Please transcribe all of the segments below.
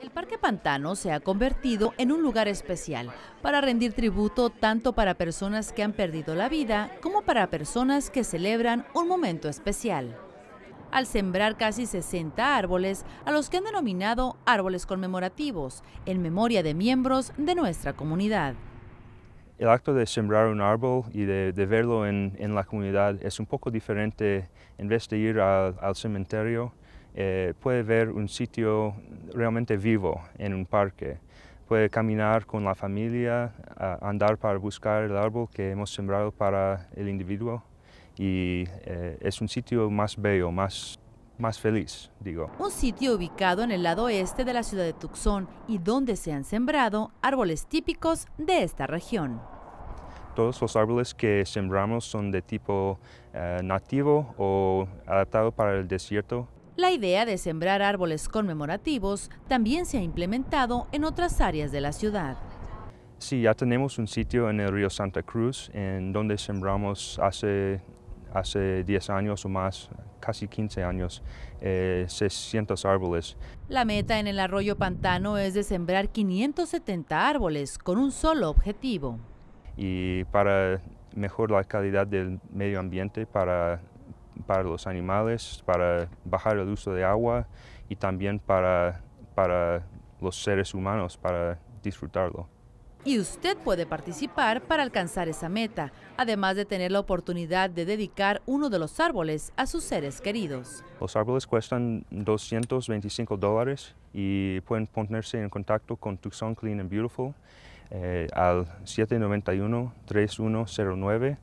El Parque Pantano se ha convertido en un lugar especial para rendir tributo tanto para personas que han perdido la vida como para personas que celebran un momento especial. Al sembrar casi 60 árboles a los que han denominado árboles conmemorativos en memoria de miembros de nuestra comunidad. El acto de sembrar un árbol y de, verlo en, la comunidad es un poco diferente en vez de ir al, al cementerio eh, puede ver un sitio realmente vivo en un parque. Puede caminar con la familia, andar para buscar el árbol que hemos sembrado para el individuo y eh, es un sitio más bello, más más feliz, digo. Un sitio ubicado en el lado oeste de la ciudad de Tucson y donde se han sembrado árboles típicos de esta región. Todos los árboles que sembramos son de tipo eh, nativo o adaptado para el desierto. La idea de sembrar árboles conmemorativos también se ha implementado en otras áreas de la ciudad. Sí, ya tenemos un sitio en el río Santa Cruz, en donde sembramos hace, hace 10 años o más, casi 15 años, 600 eh, árboles. La meta en el arroyo Pantano es de sembrar 570 árboles con un solo objetivo. Y para mejorar la calidad del medio ambiente, para para los animales, para bajar el uso de agua y también para, para los seres humanos, para disfrutarlo. Y usted puede participar para alcanzar esa meta, además de tener la oportunidad de dedicar uno de los árboles a sus seres queridos. Los árboles cuestan 225 dólares y pueden ponerse en contacto con Tucson Clean and Beautiful eh, al 791-3109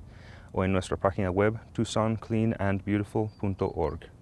o en nuestra página web tucsoncleanandbeautiful.org.